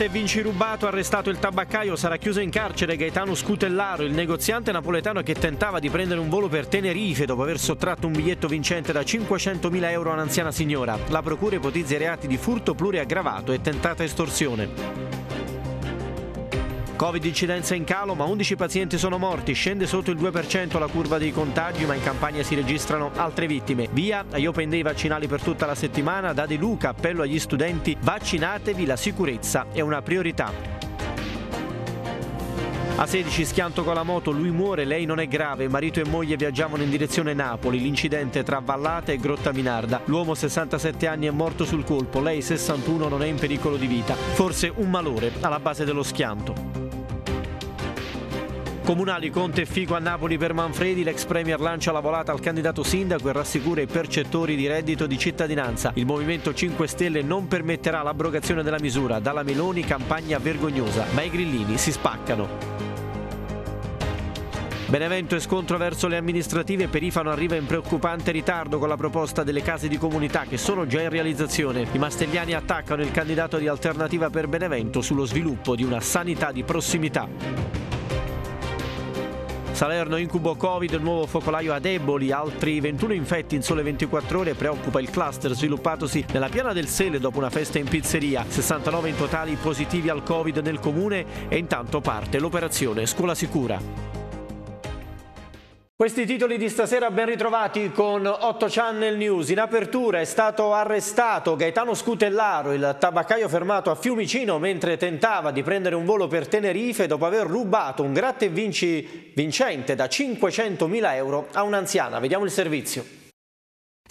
Lotta vinci rubato, arrestato il tabaccaio, sarà chiuso in carcere Gaetano Scutellaro, il negoziante napoletano che tentava di prendere un volo per Tenerife dopo aver sottratto un biglietto vincente da 500.000 euro a un'anziana signora. La procura ipotizza i reati di furto pluriaggravato e tentata estorsione. Covid incidenza in calo ma 11 pazienti sono morti, scende sotto il 2% la curva dei contagi ma in campagna si registrano altre vittime. Via agli open day vaccinali per tutta la settimana, da De Luca appello agli studenti vaccinatevi, la sicurezza è una priorità. A 16 schianto con la moto, lui muore, lei non è grave, marito e moglie viaggiavano in direzione Napoli, l'incidente tra Vallata e Grotta Minarda. L'uomo 67 anni è morto sul colpo, lei 61 non è in pericolo di vita, forse un malore alla base dello schianto. Comunali Conte e Fico a Napoli per Manfredi, l'ex Premier lancia la volata al candidato sindaco e rassicura i percettori di reddito di cittadinanza. Il Movimento 5 Stelle non permetterà l'abrogazione della misura, dalla Meloni campagna vergognosa, ma i grillini si spaccano. Benevento e scontro verso le amministrative, Perifano arriva in preoccupante ritardo con la proposta delle case di comunità che sono già in realizzazione. I mastelliani attaccano il candidato di alternativa per Benevento sullo sviluppo di una sanità di prossimità. Salerno incubo Covid, nuovo focolaio a deboli, altri 21 infetti in sole 24 ore, preoccupa il cluster sviluppatosi nella piana del Sele dopo una festa in pizzeria, 69 in totali positivi al Covid nel comune e intanto parte l'operazione Scuola Sicura. Questi titoli di stasera ben ritrovati con 8 Channel News. In apertura è stato arrestato Gaetano Scutellaro, il tabaccaio fermato a Fiumicino mentre tentava di prendere un volo per Tenerife dopo aver rubato un gratte vinci vincente da 500.000 euro a un'anziana. Vediamo il servizio.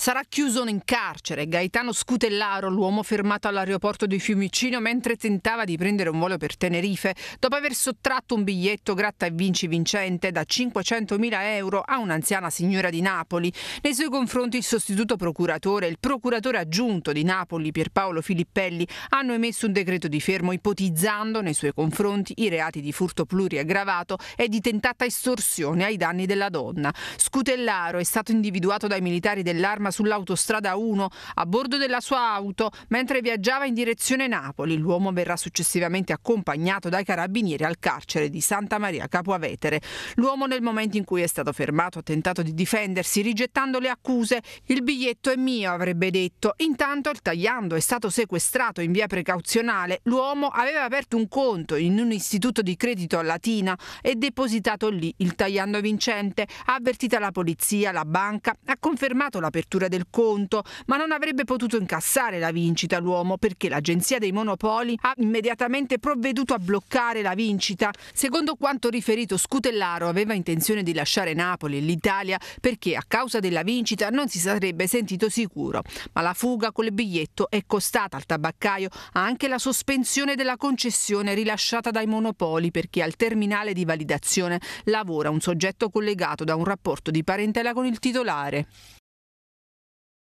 Sarà chiuso in carcere Gaetano Scutellaro, l'uomo fermato all'aeroporto di Fiumicino mentre tentava di prendere un volo per Tenerife, dopo aver sottratto un biglietto gratta e vinci vincente da 500.000 euro a un'anziana signora di Napoli. Nei suoi confronti il sostituto procuratore e il procuratore aggiunto di Napoli Pierpaolo Filippelli hanno emesso un decreto di fermo ipotizzando nei suoi confronti i reati di furto pluriaggravato e di tentata estorsione ai danni della donna. Scutellaro è stato individuato dai militari dell'arma ferma sull'autostrada 1 a bordo della sua auto mentre viaggiava in direzione Napoli. L'uomo verrà successivamente accompagnato dai carabinieri al carcere di Santa Maria Capoavetere. L'uomo nel momento in cui è stato fermato ha tentato di difendersi rigettando le accuse. Il biglietto è mio, avrebbe detto. Intanto il tagliando è stato sequestrato in via precauzionale. L'uomo aveva aperto un conto in un istituto di credito a Latina e depositato lì il tagliando vincente. Ha avvertita la polizia, la banca, ha confermato l'apertura chiusura del conto, ma non avrebbe potuto incassare la vincita l'uomo perché l'Agenzia dei Monopoli ha immediatamente provveduto a bloccare la vincita. Secondo quanto riferito, Scutellaro aveva intenzione di lasciare Napoli e l'Italia perché a causa della vincita non si sarebbe sentito sicuro, ma la fuga col biglietto è costata al tabaccaio anche la sospensione della concessione rilasciata dai Monopoli perché al terminale di validazione lavora un soggetto collegato da un rapporto di parentela con il titolare.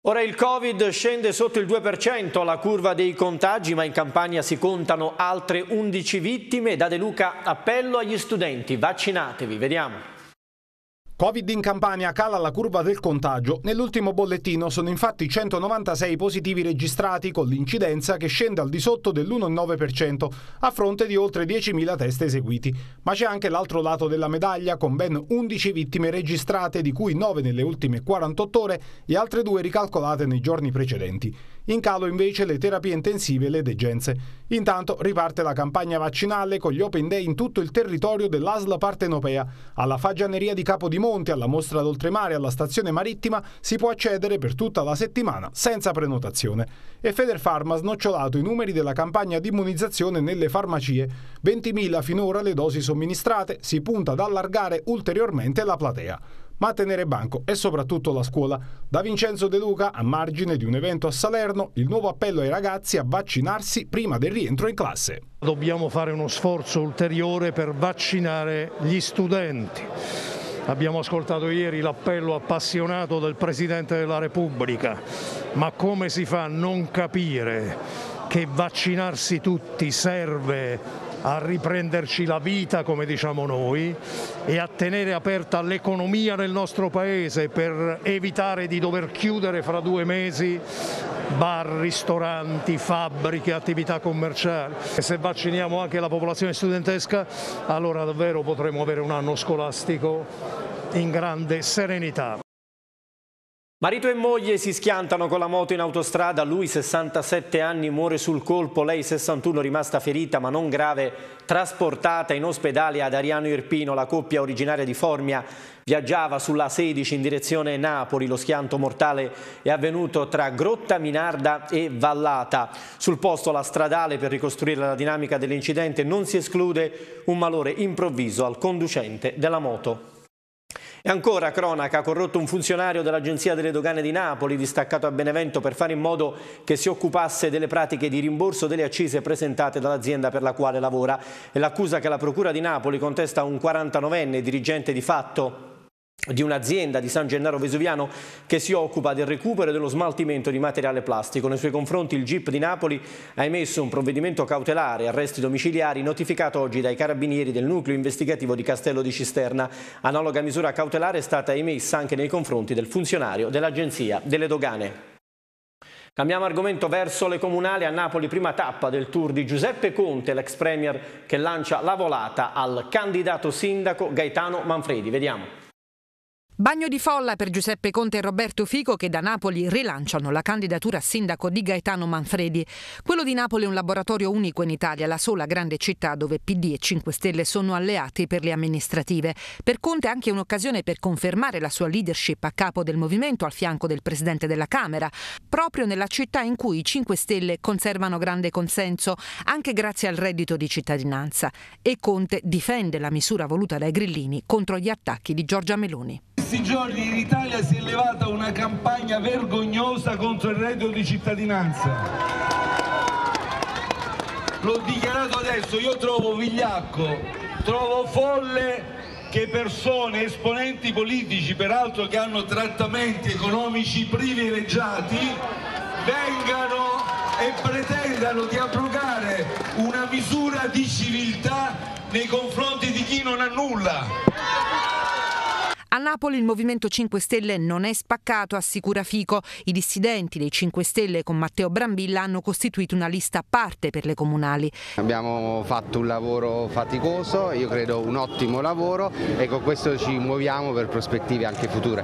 Ora il Covid scende sotto il 2%, alla curva dei contagi, ma in Campania si contano altre 11 vittime. Da De Luca appello agli studenti, vaccinatevi, vediamo. Covid in Campania cala la curva del contagio. Nell'ultimo bollettino sono infatti 196 positivi registrati con l'incidenza che scende al di sotto dell'1,9% a fronte di oltre 10.000 test eseguiti. Ma c'è anche l'altro lato della medaglia con ben 11 vittime registrate di cui 9 nelle ultime 48 ore e altre 2 ricalcolate nei giorni precedenti. In calo invece le terapie intensive e le degenze. Intanto riparte la campagna vaccinale con gli Open Day in tutto il territorio dell'Asla Partenopea. Alla Fagianeria di Capodimonte, alla Mostra d'Oltremare, alla Stazione Marittima si può accedere per tutta la settimana senza prenotazione. E Federfarma ha snocciolato i numeri della campagna di immunizzazione nelle farmacie. 20.000 finora le dosi somministrate, si punta ad allargare ulteriormente la platea ma tenere banco e soprattutto la scuola. Da Vincenzo De Luca, a margine di un evento a Salerno, il nuovo appello ai ragazzi a vaccinarsi prima del rientro in classe. Dobbiamo fare uno sforzo ulteriore per vaccinare gli studenti. Abbiamo ascoltato ieri l'appello appassionato del Presidente della Repubblica, ma come si fa a non capire che vaccinarsi tutti serve a riprenderci la vita, come diciamo noi, e a tenere aperta l'economia nel nostro paese per evitare di dover chiudere fra due mesi bar, ristoranti, fabbriche, attività commerciali. E se vacciniamo anche la popolazione studentesca, allora davvero potremo avere un anno scolastico in grande serenità. Marito e moglie si schiantano con la moto in autostrada, lui 67 anni muore sul colpo, lei 61 rimasta ferita ma non grave, trasportata in ospedale ad Ariano Irpino, la coppia originaria di Formia viaggiava sulla 16 in direzione Napoli, lo schianto mortale è avvenuto tra Grotta Minarda e Vallata. Sul posto la stradale per ricostruire la dinamica dell'incidente non si esclude un malore improvviso al conducente della moto. E ancora cronaca, corrotto un funzionario dell'Agenzia delle Dogane di Napoli, distaccato a Benevento per fare in modo che si occupasse delle pratiche di rimborso delle accise presentate dall'azienda per la quale lavora. È l'accusa che la Procura di Napoli contesta a un 49enne dirigente di fatto di un'azienda di San Gennaro Vesuviano che si occupa del recupero e dello smaltimento di materiale plastico. Nei suoi confronti il GIP di Napoli ha emesso un provvedimento cautelare, arresti domiciliari, notificato oggi dai carabinieri del nucleo investigativo di Castello di Cisterna. Analoga misura cautelare è stata emessa anche nei confronti del funzionario dell'Agenzia delle Dogane. Cambiamo argomento verso le comunali a Napoli, prima tappa del tour di Giuseppe Conte, l'ex premier che lancia la volata al candidato sindaco Gaetano Manfredi. Vediamo. Bagno di folla per Giuseppe Conte e Roberto Fico che da Napoli rilanciano la candidatura a sindaco di Gaetano Manfredi. Quello di Napoli è un laboratorio unico in Italia, la sola grande città dove PD e 5 Stelle sono alleati per le amministrative. Per Conte è anche un'occasione per confermare la sua leadership a capo del movimento al fianco del Presidente della Camera, proprio nella città in cui i 5 Stelle conservano grande consenso, anche grazie al reddito di cittadinanza. E Conte difende la misura voluta dai grillini contro gli attacchi di Giorgia Meloni questi giorni in Italia si è levata una campagna vergognosa contro il reddito di cittadinanza. L'ho dichiarato adesso, io trovo vigliacco, trovo folle che persone, esponenti politici, peraltro che hanno trattamenti economici privilegiati, vengano e pretendano di abrogare una misura di civiltà nei confronti di chi non ha nulla. A Napoli il Movimento 5 Stelle non è spaccato, assicura Fico. I dissidenti dei 5 Stelle con Matteo Brambilla hanno costituito una lista a parte per le comunali. Abbiamo fatto un lavoro faticoso, io credo un ottimo lavoro e con questo ci muoviamo per prospettive anche future.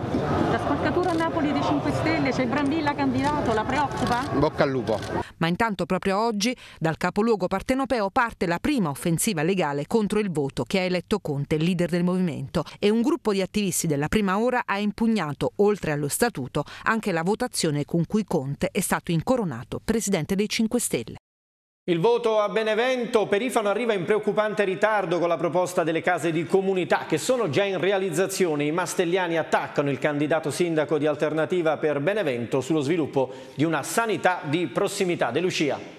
La spaccatura a Napoli dei 5 Stelle, c'è Brambilla candidato, la preoccupa? Bocca al lupo. Ma intanto proprio oggi dal capoluogo partenopeo parte la prima offensiva legale contro il voto che ha eletto Conte, leader del movimento, e un gruppo di attivisti riflessi della prima ora ha impugnato, oltre allo statuto, anche la votazione con cui Conte è stato incoronato presidente dei 5 Stelle. Il voto a Benevento, Perifano arriva in preoccupante ritardo con la proposta delle case di comunità che sono già in realizzazione. I mastelliani attaccano il candidato sindaco di alternativa per Benevento sullo sviluppo di una sanità di prossimità. De Lucia.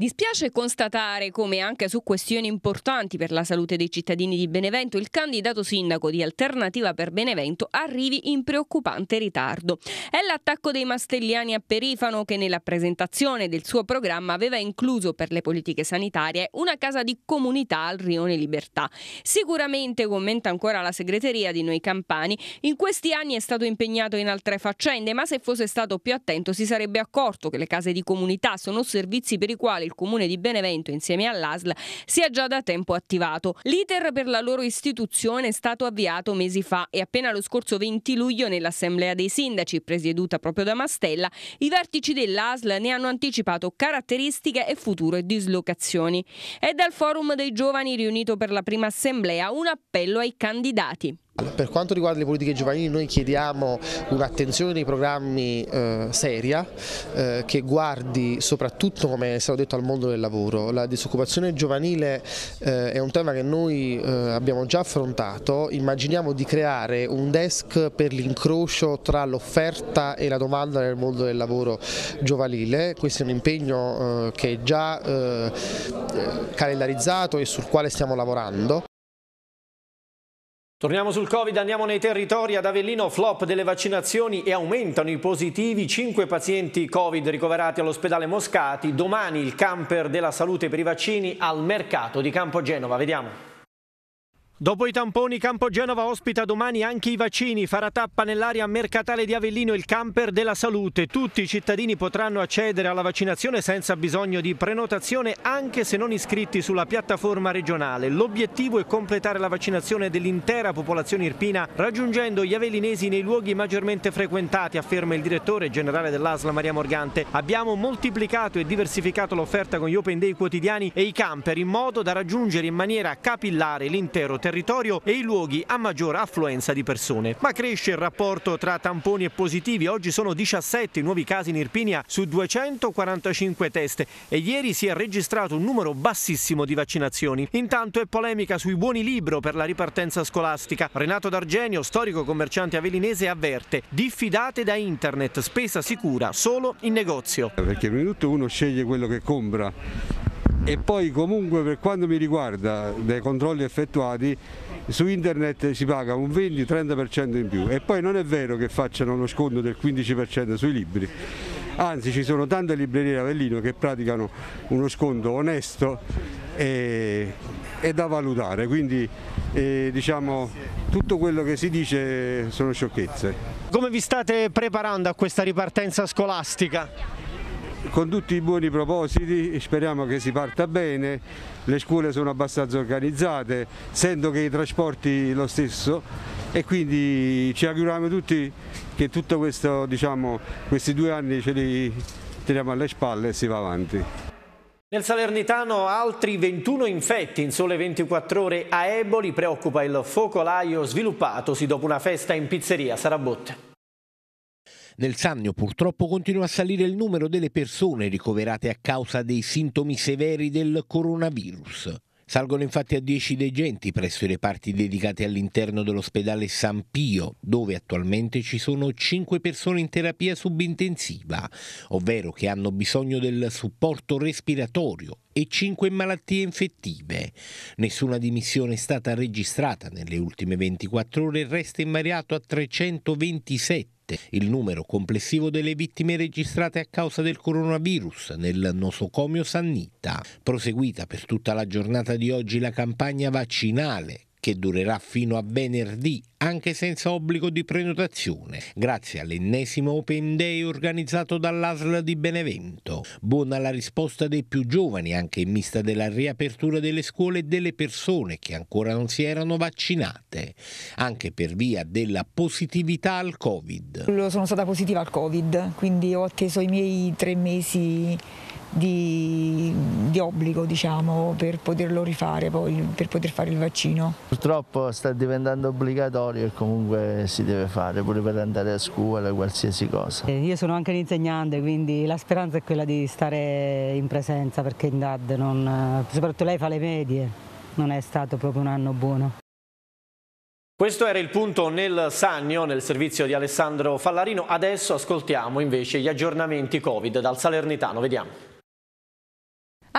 Dispiace constatare come anche su questioni importanti per la salute dei cittadini di Benevento il candidato sindaco di Alternativa per Benevento arrivi in preoccupante ritardo. È l'attacco dei mastelliani a Perifano che nella presentazione del suo programma aveva incluso per le politiche sanitarie una casa di comunità al Rione Libertà. Sicuramente, commenta ancora la segreteria di Noi Campani, in questi anni è stato impegnato in altre faccende, ma se fosse stato più attento si sarebbe accorto che le case di comunità sono servizi per i quali il comune di Benevento insieme all'ASL sia già da tempo attivato. L'iter per la loro istituzione è stato avviato mesi fa e appena lo scorso 20 luglio nell'assemblea dei sindaci presieduta proprio da Mastella i vertici dell'ASL ne hanno anticipato caratteristiche e future dislocazioni. È dal forum dei giovani riunito per la prima assemblea un appello ai candidati. Per quanto riguarda le politiche giovanili noi chiediamo un'attenzione nei programmi eh, seria eh, che guardi soprattutto come è stato detto al mondo del lavoro. La disoccupazione giovanile eh, è un tema che noi eh, abbiamo già affrontato, immaginiamo di creare un desk per l'incrocio tra l'offerta e la domanda nel mondo del lavoro giovanile, questo è un impegno eh, che è già eh, calendarizzato e sul quale stiamo lavorando Torniamo sul Covid, andiamo nei territori. Ad Avellino flop delle vaccinazioni e aumentano i positivi. 5 pazienti Covid ricoverati all'ospedale Moscati. Domani il camper della salute per i vaccini al mercato di Campo Genova. Vediamo. Dopo i tamponi, Campogenova ospita domani anche i vaccini. Farà tappa nell'area mercatale di Avellino il camper della salute. Tutti i cittadini potranno accedere alla vaccinazione senza bisogno di prenotazione, anche se non iscritti sulla piattaforma regionale. L'obiettivo è completare la vaccinazione dell'intera popolazione irpina, raggiungendo gli avellinesi nei luoghi maggiormente frequentati, afferma il direttore generale dell'ASLA Maria Morgante. Abbiamo moltiplicato e diversificato l'offerta con gli open day quotidiani e i camper in modo da raggiungere in maniera capillare l'intero territorio territorio e i luoghi a maggior affluenza di persone. Ma cresce il rapporto tra tamponi e positivi, oggi sono 17 nuovi casi in Irpinia su 245 test e ieri si è registrato un numero bassissimo di vaccinazioni. Intanto è polemica sui buoni libro per la ripartenza scolastica. Renato D'Argenio, storico commerciante avellinese, avverte diffidate da internet, spesa sicura solo in negozio. Perché prima di tutto uno sceglie quello che compra e poi comunque per quanto mi riguarda dei controlli effettuati su internet si paga un 20-30% in più e poi non è vero che facciano lo sconto del 15% sui libri anzi ci sono tante librerie a Avellino che praticano uno sconto onesto e, e da valutare quindi e, eh, diciamo, tutto quello che si dice sono sciocchezze. Come vi state preparando a questa ripartenza scolastica? con tutti i buoni propositi speriamo che si parta bene, le scuole sono abbastanza organizzate, sento che i trasporti lo stesso e quindi ci auguriamo tutti che tutti diciamo, questi due anni ce li teniamo alle spalle e si va avanti. Nel Salernitano altri 21 infetti in sole 24 ore a Eboli, preoccupa il focolaio sviluppatosi dopo una festa in pizzeria Sarabotte. Nel Sannio purtroppo continua a salire il numero delle persone ricoverate a causa dei sintomi severi del coronavirus. Salgono infatti a 10 degenti presso i reparti dedicati all'interno dell'ospedale San Pio, dove attualmente ci sono 5 persone in terapia subintensiva, ovvero che hanno bisogno del supporto respiratorio e 5 malattie infettive. Nessuna dimissione è stata registrata nelle ultime 24 ore e resta invariato a 327 morte. Il numero complessivo delle vittime registrate a causa del coronavirus nel nosocomio Sannita. Proseguita per tutta la giornata di oggi la campagna vaccinale che durerà fino a venerdì anche senza obbligo di prenotazione, grazie all'ennesimo Open Day organizzato dall'ASL di Benevento. Buona la risposta dei più giovani, anche in vista della riapertura delle scuole e delle persone che ancora non si erano vaccinate, anche per via della positività al Covid. Sono stata positiva al Covid, quindi ho atteso i miei tre mesi di, di, obbligo diciamo, per poterlo rifare, poi, per poter fare il vaccino. Purtroppo sta diventando obbligatorio e comunque si deve fare, pure per andare a scuola, qualsiasi cosa. Eh, io sono anche un insegnante, quindi la speranza è quella di stare in presenza perché in DAD, non, soprattutto lei fa le medie, non è stato proprio un anno buono. Questo era il punto nel Sannio, nel servizio di Alessandro Fallarino. Adesso ascoltiamo invece gli aggiornamenti Covid dal Salernitano. Vediamo.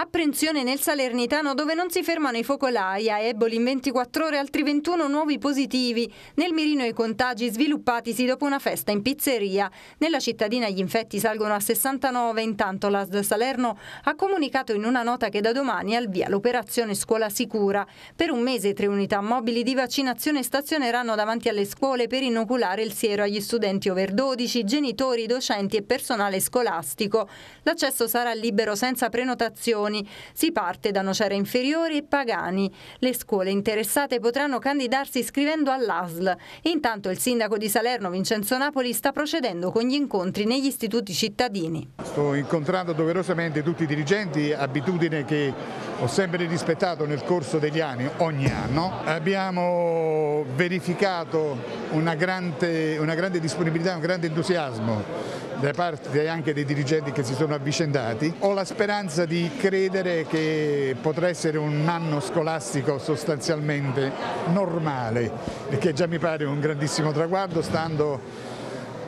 Apprensione nel Salernitano dove non si fermano i focolai, a Eboli in 24 ore altri 21 nuovi positivi, nel mirino i contagi sviluppatisi dopo una festa in pizzeria. Nella cittadina gli infetti salgono a 69, intanto l'ASD Salerno ha comunicato in una nota che da domani è al via l'operazione scuola sicura. Per un mese tre unità mobili di vaccinazione stazioneranno davanti alle scuole per inoculare il siero agli studenti over 12, genitori, docenti e personale scolastico. L'accesso sarà libero senza prenotazione Regioni. Si parte da Nocera Inferiori e Pagani. Le scuole interessate potranno candidarsi iscrivendo all'ASL. Intanto il sindaco di Salerno, Vincenzo Napoli, sta procedendo con gli incontri negli istituti cittadini. Sto incontrando doverosamente tutti i dirigenti, abitudine che ho sempre rispettato nel corso degli anni, ogni anno. Abbiamo verificato una grande, una grande disponibilità, un grande entusiasmo da parte anche dei dirigenti che si sono avvicendati. Ho la speranza di credere che potrà essere un anno scolastico sostanzialmente normale, che già mi pare un grandissimo traguardo, stando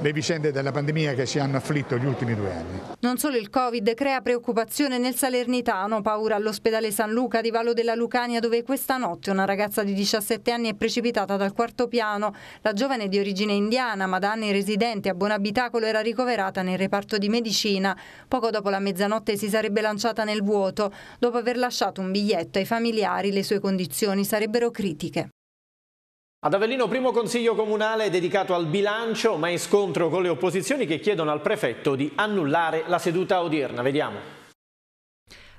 le vicende della pandemia che ci hanno afflitto gli ultimi due anni. Non solo il Covid crea preoccupazione nel Salernitano, paura all'ospedale San Luca di Vallo della Lucania dove questa notte una ragazza di 17 anni è precipitata dal quarto piano. La giovane di origine indiana ma da anni residente a Buonabitacolo era ricoverata nel reparto di medicina. Poco dopo la mezzanotte si sarebbe lanciata nel vuoto. Dopo aver lasciato un biglietto ai familiari le sue condizioni sarebbero critiche. Ad Avellino primo consiglio comunale dedicato al bilancio, ma in scontro con le opposizioni che chiedono al prefetto di annullare la seduta odierna. Vediamo.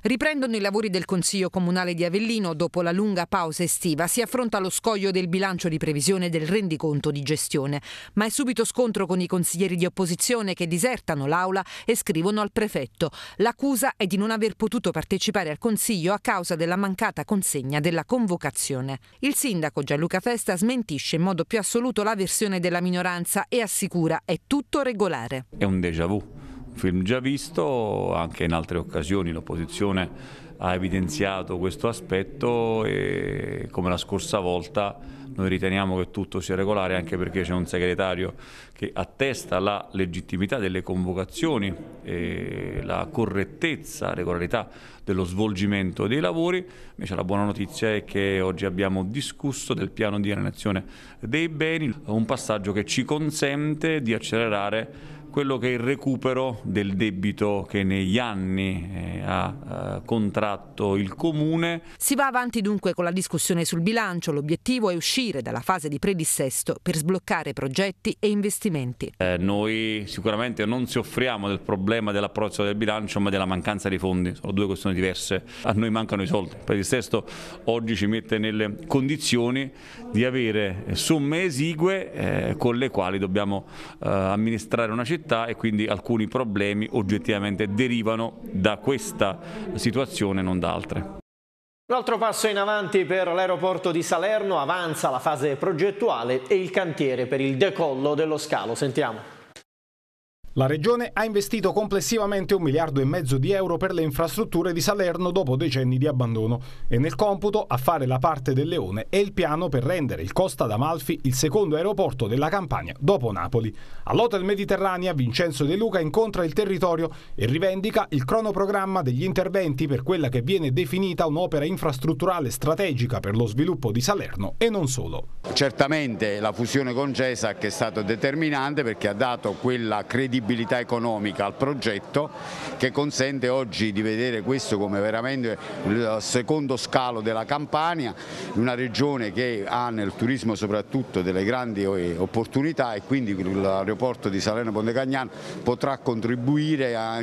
Riprendono i lavori del Consiglio Comunale di Avellino dopo la lunga pausa estiva. Si affronta lo scoglio del bilancio di previsione del rendiconto di gestione, ma è subito scontro con i consiglieri di opposizione che disertano l'aula e scrivono al prefetto. L'accusa è di non aver potuto partecipare al Consiglio a causa della mancata consegna della convocazione. Il sindaco Gianluca Festa smentisce in modo più assoluto la versione della minoranza e assicura è tutto regolare. È un déjà vu film già visto, anche in altre occasioni l'opposizione ha evidenziato questo aspetto e come la scorsa volta noi riteniamo che tutto sia regolare anche perché c'è un segretario che attesta la legittimità delle convocazioni, la correttezza, regolarità dello svolgimento dei lavori. Invece la buona notizia è che oggi abbiamo discusso del piano di alienazione dei beni, un passaggio che ci consente di accelerare quello che è il recupero del debito che negli anni eh, ha eh, contratto il comune. Si va avanti dunque con la discussione sul bilancio, l'obiettivo è uscire dalla fase di predissesto per sbloccare progetti e investimenti. Eh, noi sicuramente non ci offriamo del problema dell'approccio del bilancio ma della mancanza di fondi, sono due questioni diverse. A noi mancano i soldi, il predissesto oggi ci mette nelle condizioni di avere somme esigue eh, con le quali dobbiamo eh, amministrare una città proprietà e quindi alcuni problemi oggettivamente derivano da questa situazione non da altre. Un altro passo in avanti per l'aeroporto di Salerno, avanza la fase progettuale e il cantiere per il decollo dello scalo. Sentiamo. La regione ha investito complessivamente un miliardo e mezzo di euro per le infrastrutture di Salerno dopo decenni di abbandono e nel computo a fare la parte del leone è il piano per rendere il Costa d'Amalfi il secondo aeroporto della Campania dopo Napoli. All'Hotel Mediterranea Vincenzo De Luca incontra il territorio e rivendica il cronoprogramma degli interventi per quella che viene definita un'opera infrastrutturale strategica per lo sviluppo di Salerno e non solo. Certamente la fusione con CESAC è stata determinante perché ha dato quella credibilità visibilità economica al progetto che consente oggi di vedere questo come veramente il secondo scalo della Campania, una regione che ha nel turismo soprattutto delle grandi eh, opportunità e quindi l'aeroporto di Salerno Ponte Cagnano potrà contribuire a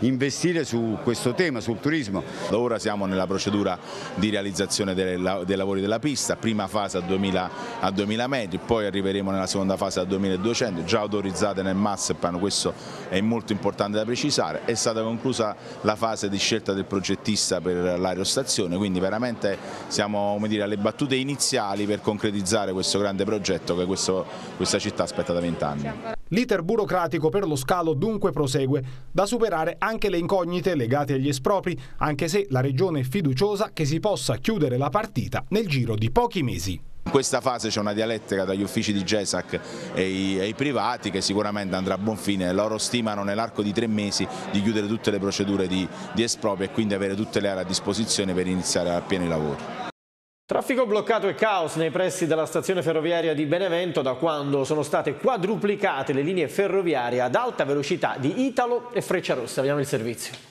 investire su questo tema, sul turismo. ora siamo nella procedura di realizzazione dei lavori della pista, prima fase a 2000, a 2000 metri, poi arriveremo nella seconda fase a 2200, già autorizzate nel MAS, questo questo è molto importante da precisare, è stata conclusa la fase di scelta del progettista per l'aerostazione, quindi veramente siamo dire, alle battute iniziali per concretizzare questo grande progetto che questo, questa città aspetta da vent'anni. L'iter burocratico per lo scalo dunque prosegue, da superare anche le incognite legate agli espropri, anche se la Regione è fiduciosa che si possa chiudere la partita nel giro di pochi mesi. In questa fase c'è una dialettica tra gli uffici di GESAC e i, e i privati che sicuramente andrà a buon fine, loro stimano nell'arco di tre mesi di chiudere tutte le procedure di, di esproprio e quindi avere tutte le aree a disposizione per iniziare a pieno i lavori. Traffico bloccato e caos nei pressi della stazione ferroviaria di Benevento da quando sono state quadruplicate le linee ferroviarie ad alta velocità di Italo e Frecciarossa. Abbiamo il servizio.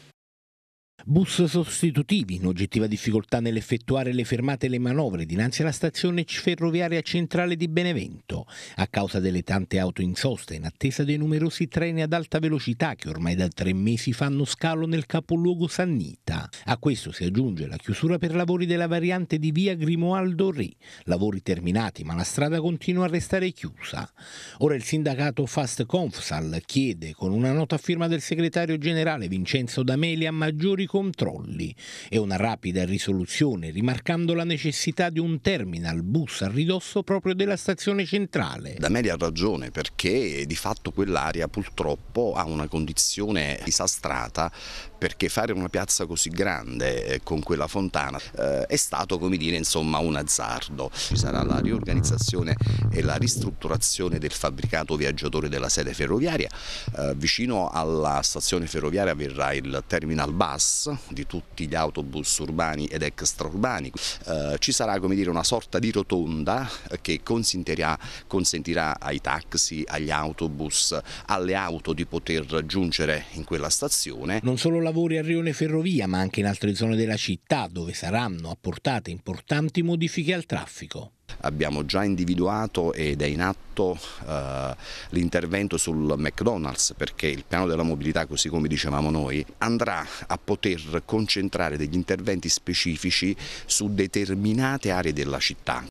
Bus sostitutivi in oggettiva difficoltà nell'effettuare le fermate e le manovre dinanzi alla stazione ferroviaria centrale di Benevento a causa delle tante auto in sosta in attesa dei numerosi treni ad alta velocità che ormai da tre mesi fanno scalo nel capoluogo Sannita. A questo si aggiunge la chiusura per lavori della variante di via Grimoaldo Re, lavori terminati ma la strada continua a restare chiusa. Ora il sindacato Fast Confsal chiede con una nota a firma del segretario generale Vincenzo D'Amelia maggiori controlli e una rapida risoluzione rimarcando la necessità di un terminal bus a ridosso proprio della stazione centrale. Dameri ha ragione perché di fatto quell'area purtroppo ha una condizione disastrata perché fare una piazza così grande eh, con quella fontana eh, è stato come dire insomma un azzardo. Ci sarà la riorganizzazione e la ristrutturazione del fabbricato viaggiatore della sede ferroviaria, eh, vicino alla stazione ferroviaria verrà il terminal bus di tutti gli autobus urbani ed extraurbani, eh, ci sarà come dire una sorta di rotonda eh, che consentirà, consentirà ai taxi, agli autobus, alle auto di poter giungere in quella stazione. Non solo la lavori a Rione Ferrovia, ma anche in altre zone della città, dove saranno apportate importanti modifiche al traffico. Abbiamo già individuato ed è in atto eh, l'intervento sul McDonald's perché il piano della mobilità, così come dicevamo noi, andrà a poter concentrare degli interventi specifici su determinate aree della città.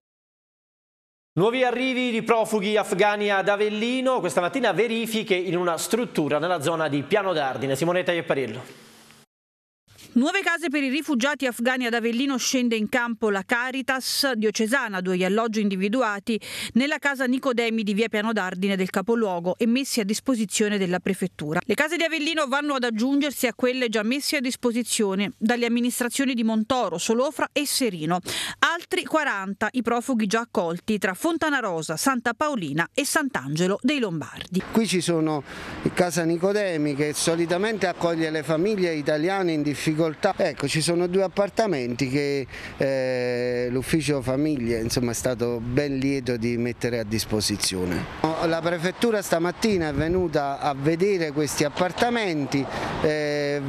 Nuovi arrivi di profughi afghani ad Avellino, questa mattina verifiche in una struttura nella zona di Piano d'Ardine. Simonetta Iepparello. Nuove case per i rifugiati afghani ad Avellino scende in campo la Caritas diocesana, due alloggi individuati nella casa Nicodemi di via Piano d'Ardine del capoluogo e messi a disposizione della prefettura. Le case di Avellino vanno ad aggiungersi a quelle già messe a disposizione dalle amministrazioni di Montoro, Solofra e Serino. Altri 40 i profughi già accolti tra Fontanarosa, Santa Paolina e Sant'Angelo dei Lombardi. Qui ci sono casa Nicodemi che solitamente accoglie le famiglie italiane in difficoltà difficoltà. Ecco, ci sono due appartamenti che eh, l'ufficio famiglia insomma, è stato ben lieto di mettere a disposizione la prefettura stamattina è venuta a vedere questi appartamenti, eh,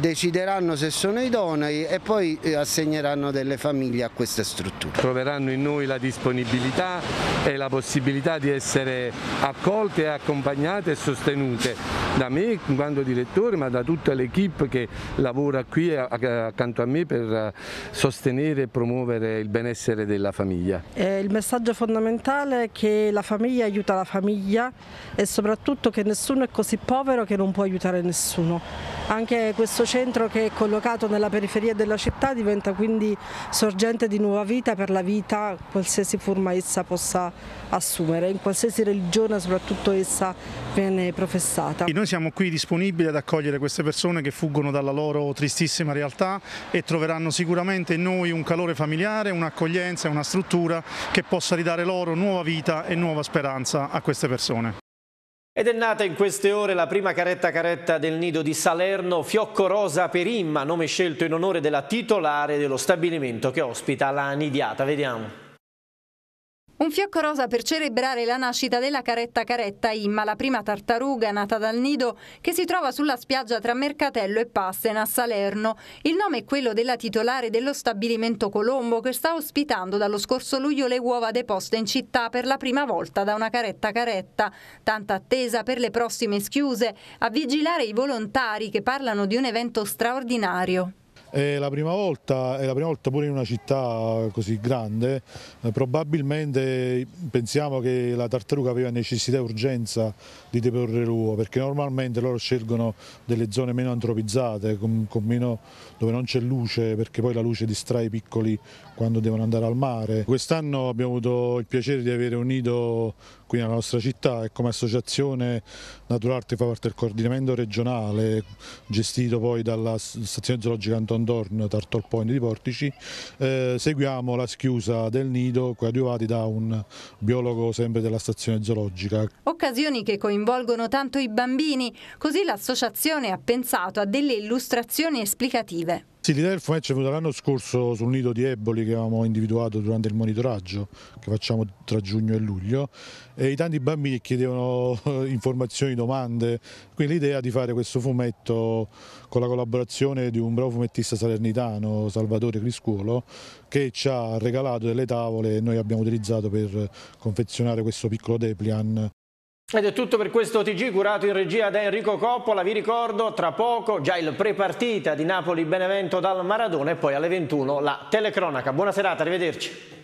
decideranno se sono idonei e poi eh, assegneranno delle famiglie a queste strutture. Troveranno in noi la disponibilità e la possibilità di essere accolte, accompagnate e sostenute da me in quanto direttore ma da tutta l'equipe che lavora qui accanto a me per sostenere e promuovere il benessere della famiglia. Eh, il messaggio fondamentale è che la famiglia aiuta la famiglia e soprattutto che nessuno è così povero che non può aiutare nessuno. Anche questo centro che è collocato nella periferia della città diventa quindi sorgente di nuova vita per la vita, qualsiasi forma essa possa assumere, in qualsiasi religione soprattutto essa viene professata. Noi siamo qui disponibili ad accogliere queste persone che fuggono dalla loro tristissima realtà e troveranno sicuramente in noi un calore familiare, un'accoglienza e una struttura che possa ridare loro nuova vita e nuova speranza a, queste persone. Ed è nata in queste ore la prima caretta caretta del nido di Salerno, Fiocco Rosa per Imma, nome scelto in onore della titolare dello stabilimento che ospita la nidiata. Vediamo. Un fiocco rosa per celebrare la nascita della caretta caretta Imma, la prima tartaruga nata dal nido che si trova sulla spiaggia tra Mercatello e Passena a Salerno. Il nome è quello della titolare dello stabilimento Colombo che sta ospitando dallo scorso luglio le uova deposte in città per la prima volta da una caretta caretta. Tanta attesa per le prossime schiuse, a vigilare i volontari che parlano di un evento straordinario. È la, volta, è la prima volta, pure in una città così grande, eh, probabilmente pensiamo che la tartaruga aveva necessità e urgenza di deporre l'uovo perché normalmente loro scelgono delle zone meno antropizzate, con, con meno, dove non c'è luce perché poi la luce distrae i piccoli quando devono andare al mare. Quest'anno abbiamo avuto il piacere di avere unito qui nella nostra città e come associazione Naturarte fa parte del coordinamento regionale gestito poi dalla stazione zoologica Anton Dorn Tartol Point di Portici. Eh, seguiamo la schiusa del nido coadiuvati da un biologo sempre della stazione zoologica. Occasioni che coinvolgono tanto i bambini, così l'associazione ha pensato a delle illustrazioni esplicative. Sì, l'idea del fumetto è venuta l'anno scorso sul nido di Eboli che avevamo individuato durante il monitoraggio che facciamo tra giugno e luglio e i tanti bambini chiedevano informazioni, domande, quindi l'idea di fare questo fumetto con la collaborazione di un bravo fumettista salernitano, Salvatore Criscuolo, che ci ha regalato delle tavole e noi abbiamo utilizzato per confezionare questo piccolo Deplian ed è tutto per questo TG curato in regia da Enrico Coppola, vi ricordo tra poco già il prepartita di Napoli-Benevento dal Maradona e poi alle 21 la telecronaca. Buona serata, arrivederci.